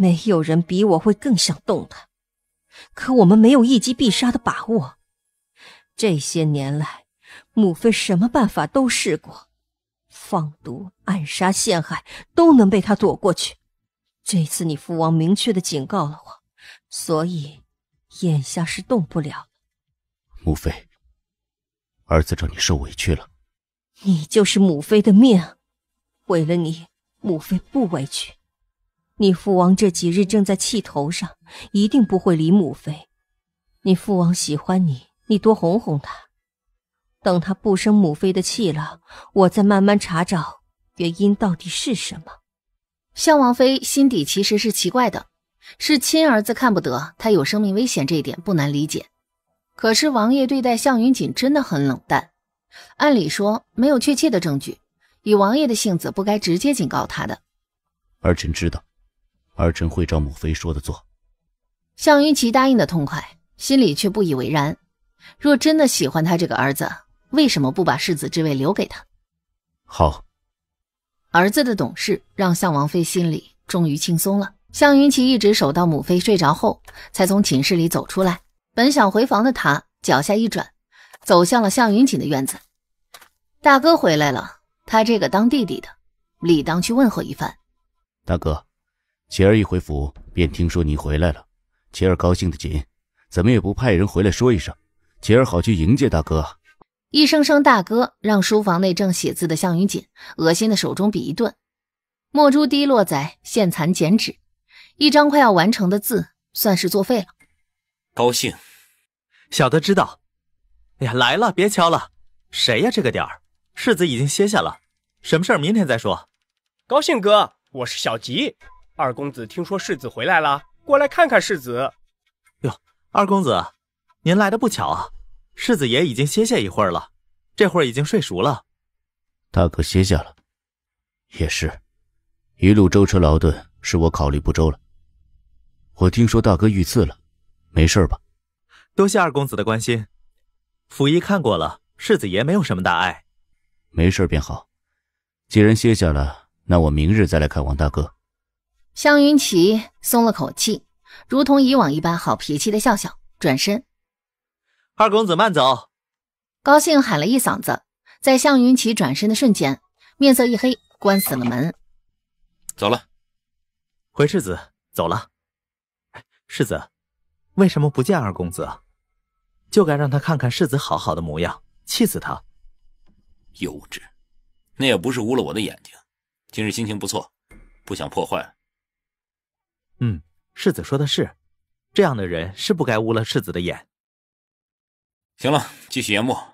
没有人比我会更想动他，可我们没有一击必杀的把握。这些年来，母妃什么办法都试过，放毒、暗杀、陷害，都能被他躲过去。这次你父王明确的警告了我，所以眼下是动不了。母妃，儿子让你受委屈了。你就是母妃的命，为了你，母妃不委屈。你父王这几日正在气头上，一定不会理母妃。你父王喜欢你，你多哄哄他。等他不生母妃的气了，我再慢慢查找原因到底是什么。向王妃心底其实是奇怪的，是亲儿子看不得他有生命危险，这一点不难理解。可是王爷对待向云锦真的很冷淡，按理说没有确切的证据，以王爷的性子不该直接警告他的。儿臣知道。儿臣会照母妃说的做。向云琪答应的痛快，心里却不以为然。若真的喜欢他这个儿子，为什么不把世子之位留给他？好。儿子的懂事，让向王妃心里终于轻松了。向云奇一直守到母妃睡着后，才从寝室里走出来。本想回房的他，脚下一转，走向了向云锦的院子。大哥回来了，他这个当弟弟的，理当去问候一番。大哥。琪儿一回府便听说你回来了，琪儿高兴得紧，怎么也不派人回来说一声，琪儿好去迎接大哥。一声声大哥，让书房内正写字的向云锦恶心的手中笔一顿，墨珠滴落在线残剪纸，一张快要完成的字算是作废了。高兴，小的知道。哎呀，来了，别敲了，谁呀？这个点儿，世子已经歇下了，什么事儿明天再说。高兴哥，我是小吉。二公子听说世子回来了，过来看看世子。哟，二公子，您来的不巧啊，世子爷已经歇下一会儿了，这会儿已经睡熟了。大哥歇下了，也是，一路舟车劳顿，是我考虑不周了。我听说大哥遇刺了，没事吧？多谢二公子的关心，府医看过了，世子爷没有什么大碍，没事便好。既然歇下了，那我明日再来看望大哥。向云奇松了口气，如同以往一般好脾气的笑笑，转身。二公子慢走。高兴喊了一嗓子，在向云奇转身的瞬间，面色一黑，关死了门。走了，回世子走了。世子，为什么不见二公子？就该让他看看世子好好的模样，气死他。幼稚，那也不是污了我的眼睛。今日心情不错，不想破坏。嗯，世子说的是，这样的人是不该污了世子的眼。行了，继续研磨。